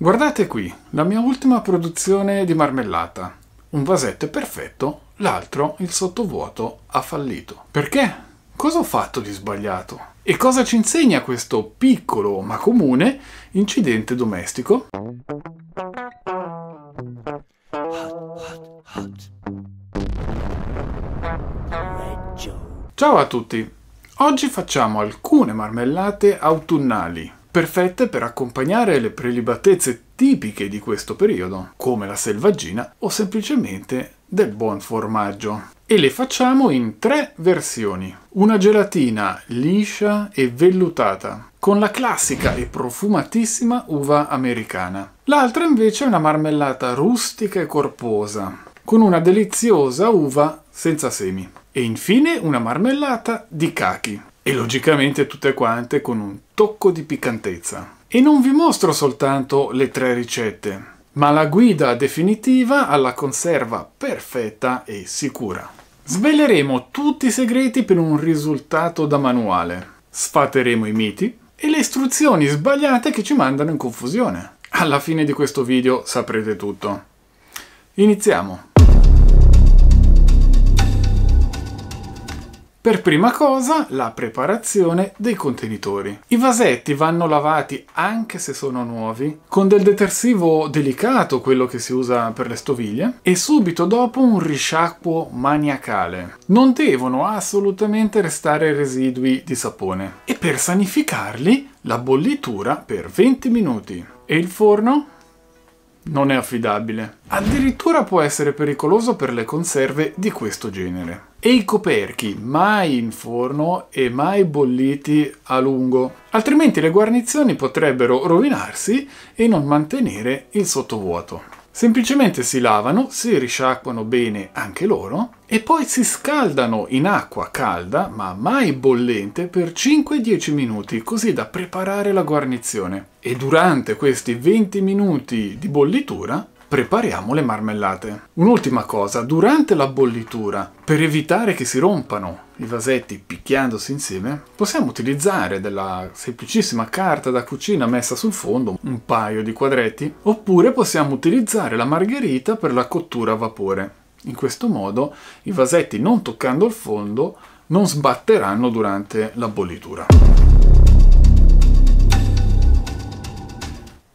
Guardate qui, la mia ultima produzione di marmellata. Un vasetto è perfetto, l'altro, il sottovuoto, ha fallito. Perché? Cosa ho fatto di sbagliato? E cosa ci insegna questo piccolo ma comune incidente domestico? Ciao a tutti! Oggi facciamo alcune marmellate autunnali perfette per accompagnare le prelibatezze tipiche di questo periodo, come la selvaggina o semplicemente del buon formaggio. E le facciamo in tre versioni. Una gelatina liscia e vellutata, con la classica e profumatissima uva americana. L'altra invece è una marmellata rustica e corposa, con una deliziosa uva senza semi. E infine una marmellata di cachi, e logicamente tutte quante con un tocco di piccantezza. E non vi mostro soltanto le tre ricette, ma la guida definitiva alla conserva perfetta e sicura. Sveleremo tutti i segreti per un risultato da manuale, sfateremo i miti e le istruzioni sbagliate che ci mandano in confusione. Alla fine di questo video saprete tutto. Iniziamo! Per prima cosa la preparazione dei contenitori. I vasetti vanno lavati anche se sono nuovi con del detersivo delicato, quello che si usa per le stoviglie, e subito dopo un risciacquo maniacale. Non devono assolutamente restare residui di sapone. E per sanificarli la bollitura per 20 minuti. E il forno? non è affidabile. Addirittura può essere pericoloso per le conserve di questo genere. E i coperchi, mai in forno e mai bolliti a lungo, altrimenti le guarnizioni potrebbero rovinarsi e non mantenere il sottovuoto. Semplicemente si lavano, si risciacquano bene anche loro e poi si scaldano in acqua calda, ma mai bollente, per 5-10 minuti, così da preparare la guarnizione. E durante questi 20 minuti di bollitura prepariamo le marmellate. Un'ultima cosa, durante la bollitura, per evitare che si rompano i vasetti picchiandosi insieme, possiamo utilizzare della semplicissima carta da cucina messa sul fondo, un paio di quadretti, oppure possiamo utilizzare la margherita per la cottura a vapore. In questo modo i vasetti non toccando il fondo non sbatteranno durante la bollitura.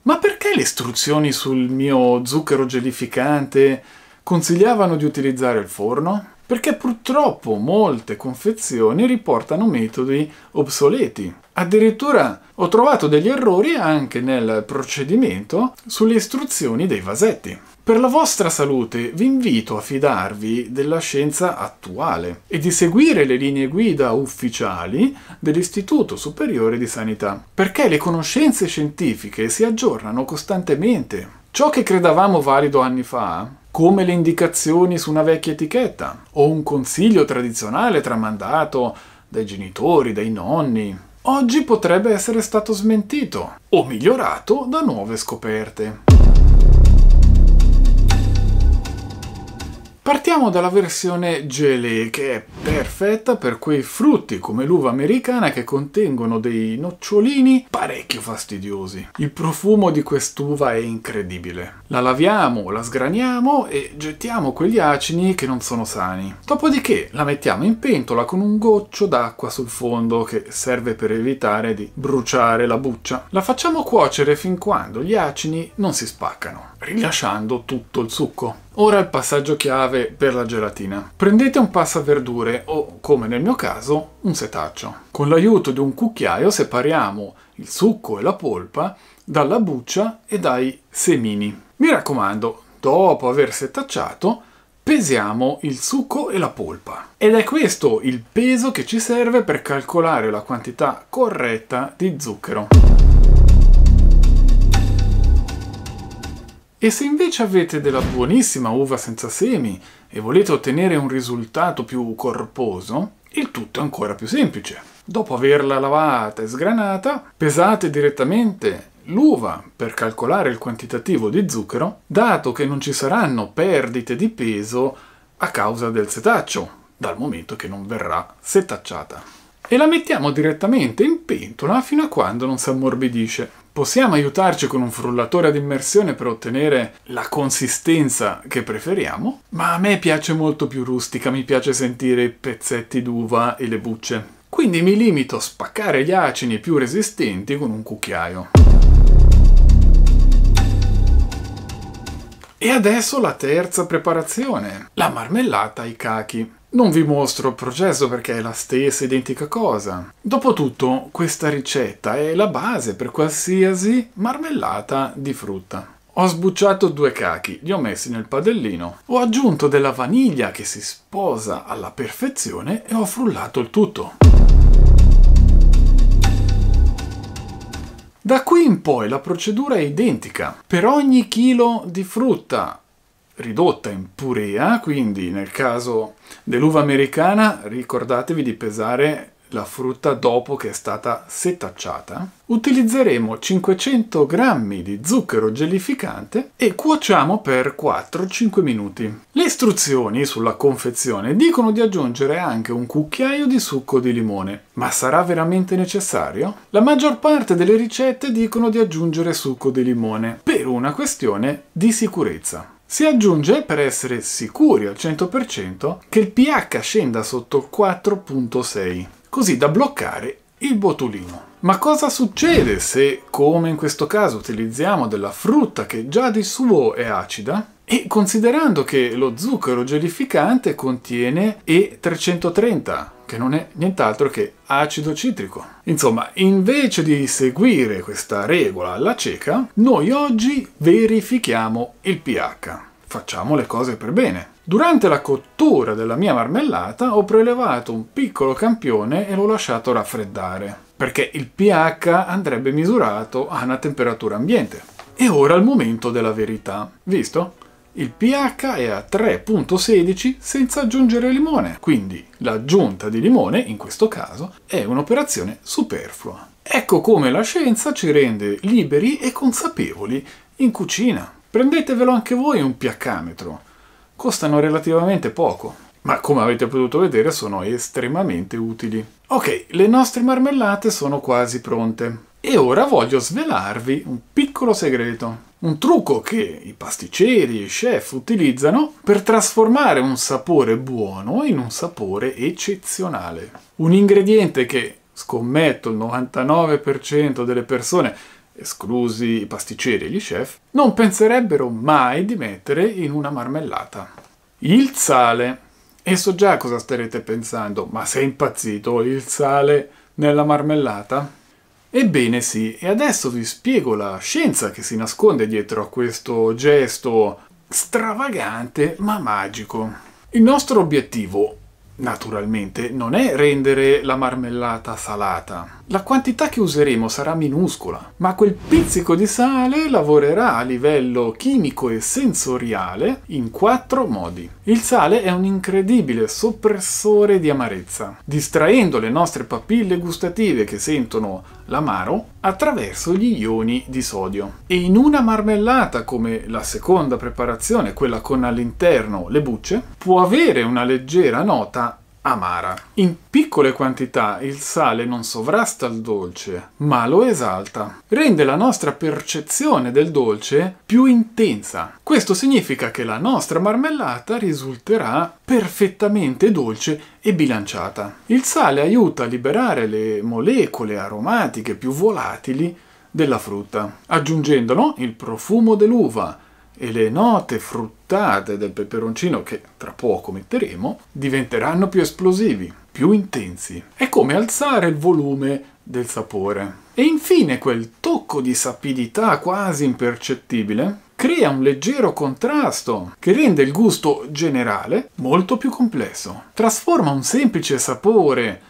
Ma perché le istruzioni sul mio zucchero gelificante consigliavano di utilizzare il forno? Perché purtroppo molte confezioni riportano metodi obsoleti. Addirittura ho trovato degli errori anche nel procedimento sulle istruzioni dei vasetti. Per la vostra salute vi invito a fidarvi della scienza attuale e di seguire le linee guida ufficiali dell'Istituto Superiore di Sanità, perché le conoscenze scientifiche si aggiornano costantemente. Ciò che credevamo valido anni fa, come le indicazioni su una vecchia etichetta o un consiglio tradizionale tramandato dai genitori, dai nonni, oggi potrebbe essere stato smentito o migliorato da nuove scoperte. Partiamo dalla versione gelée che è perfetta per quei frutti come l'uva americana che contengono dei nocciolini parecchio fastidiosi. Il profumo di quest'uva è incredibile. La laviamo, la sgraniamo e gettiamo quegli acini che non sono sani. Dopodiché la mettiamo in pentola con un goccio d'acqua sul fondo che serve per evitare di bruciare la buccia. La facciamo cuocere fin quando gli acini non si spaccano, rilasciando tutto il succo. Ora il passaggio chiave per la gelatina. Prendete un passaverdure o, come nel mio caso, un setaccio. Con l'aiuto di un cucchiaio separiamo il succo e la polpa dalla buccia e dai semini. Mi raccomando, dopo aver setacciato, pesiamo il succo e la polpa. Ed è questo il peso che ci serve per calcolare la quantità corretta di zucchero. E se invece avete della buonissima uva senza semi e volete ottenere un risultato più corposo, il tutto è ancora più semplice. Dopo averla lavata e sgranata, pesate direttamente l'uva per calcolare il quantitativo di zucchero, dato che non ci saranno perdite di peso a causa del setaccio, dal momento che non verrà setacciata. E la mettiamo direttamente in pentola fino a quando non si ammorbidisce. Possiamo aiutarci con un frullatore ad immersione per ottenere la consistenza che preferiamo, ma a me piace molto più rustica, mi piace sentire i pezzetti d'uva e le bucce. Quindi mi limito a spaccare gli acini più resistenti con un cucchiaio. E adesso la terza preparazione, la marmellata ai cachi. Non vi mostro il processo perché è la stessa identica cosa. Dopotutto, questa ricetta è la base per qualsiasi marmellata di frutta. Ho sbucciato due cachi, li ho messi nel padellino, ho aggiunto della vaniglia che si sposa alla perfezione e ho frullato il tutto. Da qui in poi la procedura è identica. Per ogni chilo di frutta ridotta in purea, quindi nel caso dell'uva americana ricordatevi di pesare la frutta dopo che è stata setacciata, utilizzeremo 500 g di zucchero gelificante e cuociamo per 4-5 minuti. Le istruzioni sulla confezione dicono di aggiungere anche un cucchiaio di succo di limone, ma sarà veramente necessario? La maggior parte delle ricette dicono di aggiungere succo di limone per una questione di sicurezza. Si aggiunge, per essere sicuri al 100%, che il pH scenda sotto 4.6, così da bloccare il botulino. Ma cosa succede se, come in questo caso, utilizziamo della frutta che già di suo è acida? E considerando che lo zucchero gelificante contiene E330, che non è nient'altro che acido citrico. Insomma, invece di seguire questa regola alla cieca, noi oggi verifichiamo il pH. Facciamo le cose per bene. Durante la cottura della mia marmellata ho prelevato un piccolo campione e l'ho lasciato raffreddare, perché il pH andrebbe misurato a una temperatura ambiente. E ora il momento della verità. Visto? Il pH è a 3.16 senza aggiungere limone, quindi l'aggiunta di limone, in questo caso, è un'operazione superflua. Ecco come la scienza ci rende liberi e consapevoli in cucina. Prendetevelo anche voi un pH-metro, costano relativamente poco, ma come avete potuto vedere sono estremamente utili. Ok, le nostre marmellate sono quasi pronte e ora voglio svelarvi un piccolo segreto. Un trucco che i pasticceri e i chef utilizzano per trasformare un sapore buono in un sapore eccezionale. Un ingrediente che, scommetto, il 99% delle persone, esclusi i pasticceri e gli chef, non penserebbero mai di mettere in una marmellata. Il sale. E so già cosa starete pensando, ma sei impazzito il sale nella marmellata? Ebbene sì, e adesso vi spiego la scienza che si nasconde dietro a questo gesto stravagante ma magico. Il nostro obiettivo, naturalmente, non è rendere la marmellata salata. La quantità che useremo sarà minuscola, ma quel pizzico di sale lavorerà a livello chimico e sensoriale in quattro modi. Il sale è un incredibile soppressore di amarezza, distraendo le nostre papille gustative che sentono l'amaro attraverso gli ioni di sodio. E in una marmellata come la seconda preparazione, quella con all'interno le bucce, può avere una leggera nota amara. In piccole quantità il sale non sovrasta il dolce, ma lo esalta. Rende la nostra percezione del dolce più intensa. Questo significa che la nostra marmellata risulterà perfettamente dolce e bilanciata. Il sale aiuta a liberare le molecole aromatiche più volatili della frutta, aggiungendolo il profumo dell'uva e le note fruttate puntate del peperoncino che tra poco metteremo diventeranno più esplosivi, più intensi. È come alzare il volume del sapore. E infine quel tocco di sapidità quasi impercettibile crea un leggero contrasto che rende il gusto generale molto più complesso. Trasforma un semplice sapore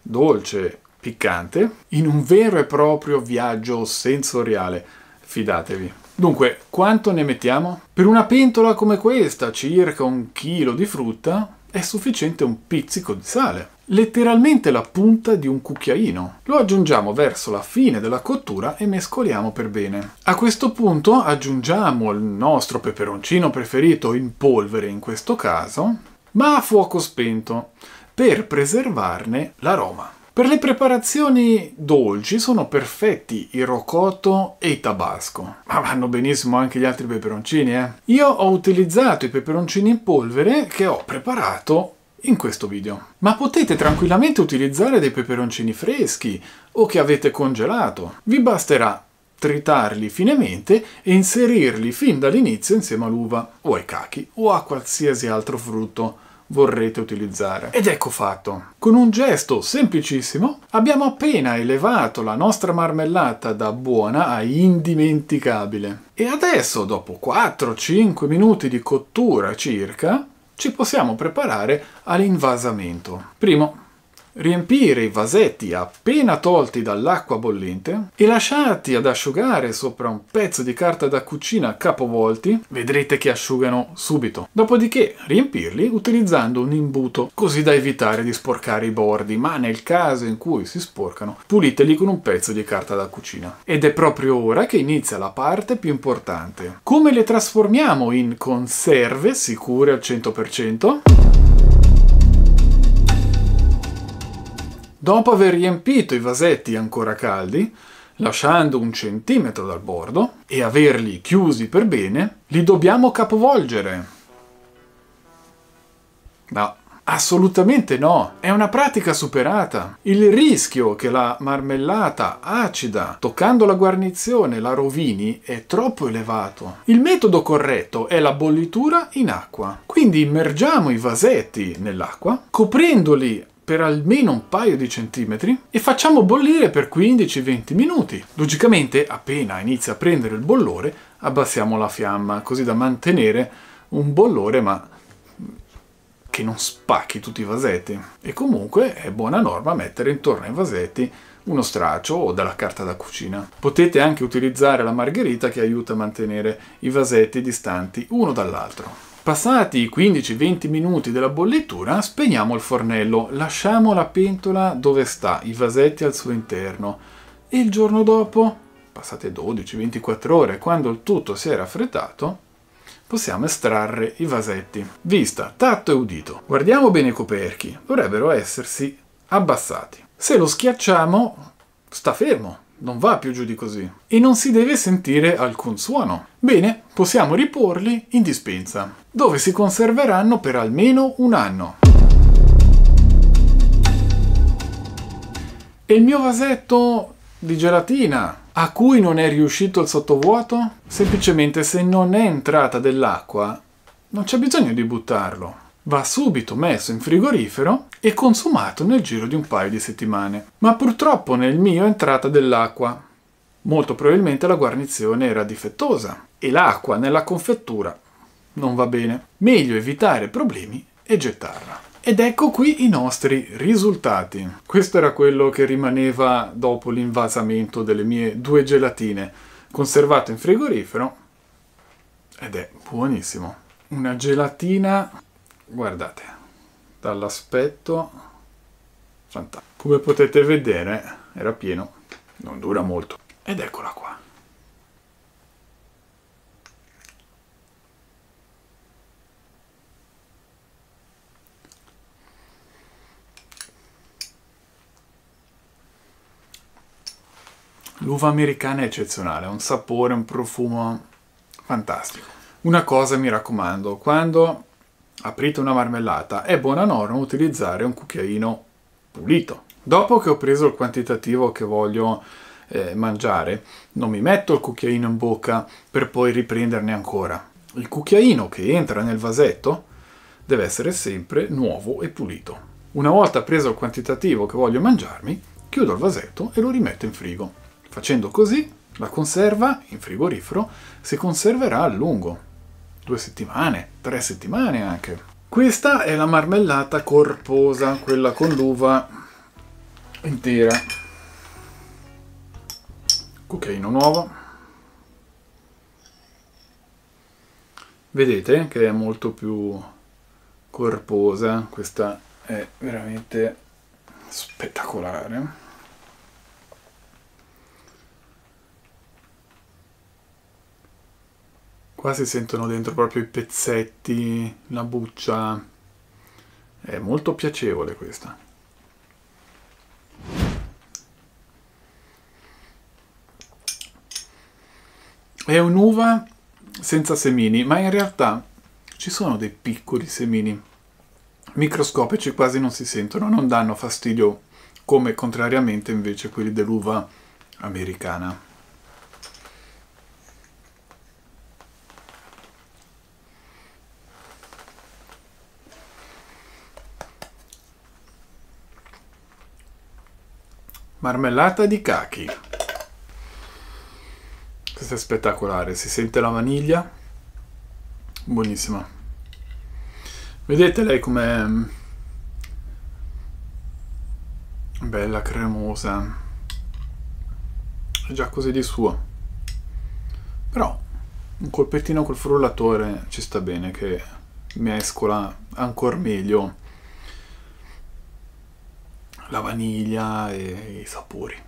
dolce, piccante, in un vero e proprio viaggio sensoriale. Fidatevi. Dunque, quanto ne mettiamo? Per una pentola come questa, circa un chilo di frutta, è sufficiente un pizzico di sale, letteralmente la punta di un cucchiaino. Lo aggiungiamo verso la fine della cottura e mescoliamo per bene. A questo punto aggiungiamo il nostro peperoncino preferito in polvere in questo caso, ma a fuoco spento, per preservarne l'aroma. Per le preparazioni dolci sono perfetti il rocotto e il tabasco, ma vanno benissimo anche gli altri peperoncini, eh? Io ho utilizzato i peperoncini in polvere che ho preparato in questo video. Ma potete tranquillamente utilizzare dei peperoncini freschi o che avete congelato. Vi basterà tritarli finemente e inserirli fin dall'inizio insieme all'uva o ai cachi o a qualsiasi altro frutto vorrete utilizzare. Ed ecco fatto. Con un gesto semplicissimo abbiamo appena elevato la nostra marmellata da buona a indimenticabile. E adesso, dopo 4-5 minuti di cottura circa, ci possiamo preparare all'invasamento. Primo, Riempire i vasetti appena tolti dall'acqua bollente e lasciarti ad asciugare sopra un pezzo di carta da cucina capovolti, vedrete che asciugano subito. Dopodiché riempirli utilizzando un imbuto, così da evitare di sporcare i bordi, ma nel caso in cui si sporcano, puliteli con un pezzo di carta da cucina. Ed è proprio ora che inizia la parte più importante. Come le trasformiamo in conserve sicure al 100%? Dopo aver riempito i vasetti ancora caldi, lasciando un centimetro dal bordo, e averli chiusi per bene, li dobbiamo capovolgere. No, assolutamente no, è una pratica superata. Il rischio che la marmellata acida, toccando la guarnizione, la rovini è troppo elevato. Il metodo corretto è la bollitura in acqua. Quindi immergiamo i vasetti nell'acqua, coprendoli per almeno un paio di centimetri e facciamo bollire per 15-20 minuti. Logicamente, appena inizia a prendere il bollore, abbassiamo la fiamma, così da mantenere un bollore ma che non spacchi tutti i vasetti. E comunque è buona norma mettere intorno ai vasetti uno straccio o della carta da cucina. Potete anche utilizzare la margherita che aiuta a mantenere i vasetti distanti uno dall'altro. Passati i 15-20 minuti della bollitura, spegniamo il fornello, lasciamo la pentola dove sta, i vasetti al suo interno. E il giorno dopo, passate 12-24 ore, quando il tutto si è raffreddato, possiamo estrarre i vasetti. Vista, tatto e udito. Guardiamo bene i coperchi, dovrebbero essersi abbassati. Se lo schiacciamo, sta fermo, non va più giù di così. E non si deve sentire alcun suono. Bene, possiamo riporli in dispensa, dove si conserveranno per almeno un anno. E il mio vasetto di gelatina, a cui non è riuscito il sottovuoto? Semplicemente se non è entrata dell'acqua, non c'è bisogno di buttarlo va subito messo in frigorifero e consumato nel giro di un paio di settimane. Ma purtroppo nel mio è entrata dell'acqua. Molto probabilmente la guarnizione era difettosa e l'acqua nella confettura non va bene. Meglio evitare problemi e gettarla. Ed ecco qui i nostri risultati. Questo era quello che rimaneva dopo l'invasamento delle mie due gelatine, conservato in frigorifero ed è buonissimo. Una gelatina guardate dall'aspetto fantastico come potete vedere era pieno non dura molto ed eccola qua L'uva americana è eccezionale, ha un sapore, un profumo fantastico. Una cosa mi raccomando, quando aprite una marmellata, è buona norma utilizzare un cucchiaino pulito. Dopo che ho preso il quantitativo che voglio eh, mangiare, non mi metto il cucchiaino in bocca per poi riprenderne ancora. Il cucchiaino che entra nel vasetto deve essere sempre nuovo e pulito. Una volta preso il quantitativo che voglio mangiarmi, chiudo il vasetto e lo rimetto in frigo. Facendo così, la conserva in frigorifero si conserverà a lungo due settimane, tre settimane anche. Questa è la marmellata corposa, quella con l'uva intera. Cucchiaino nuovo. Vedete che è molto più corposa, questa è veramente spettacolare. Qua si sentono dentro proprio i pezzetti, la buccia. È molto piacevole questa. È un'uva senza semini, ma in realtà ci sono dei piccoli semini microscopici quasi non si sentono, non danno fastidio come contrariamente invece quelli dell'uva americana. Marmellata di cachi. Questa è spettacolare, si sente la vaniglia. Buonissima. Vedete lei come mm, bella cremosa. È già così di suo. Però un colpettino col frullatore ci sta bene che mescola ancora meglio la vaniglia e i sapori.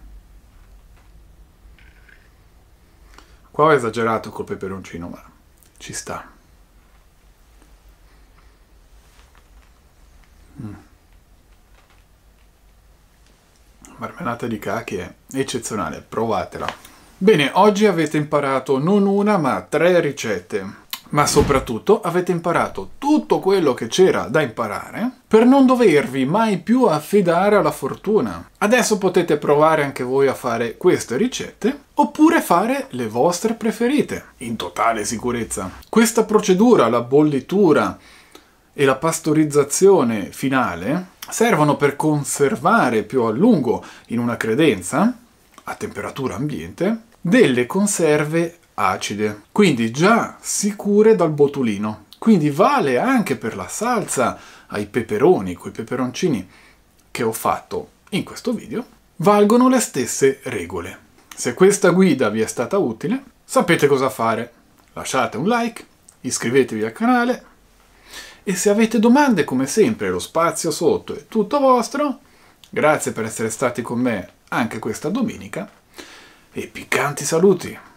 Qua ho esagerato col peperoncino, ma ci sta. Mm. Marmellata di cachi è eccezionale, provatela. Bene, oggi avete imparato non una ma tre ricette ma soprattutto avete imparato tutto quello che c'era da imparare per non dovervi mai più affidare alla fortuna. Adesso potete provare anche voi a fare queste ricette oppure fare le vostre preferite, in totale sicurezza. Questa procedura, la bollitura e la pastorizzazione finale servono per conservare più a lungo in una credenza, a temperatura ambiente, delle conserve acide, quindi già sicure dal botulino. Quindi vale anche per la salsa ai peperoni, quei peperoncini che ho fatto in questo video, valgono le stesse regole. Se questa guida vi è stata utile, sapete cosa fare. Lasciate un like, iscrivetevi al canale e se avete domande, come sempre, lo spazio sotto è tutto vostro. Grazie per essere stati con me anche questa domenica e piccanti saluti!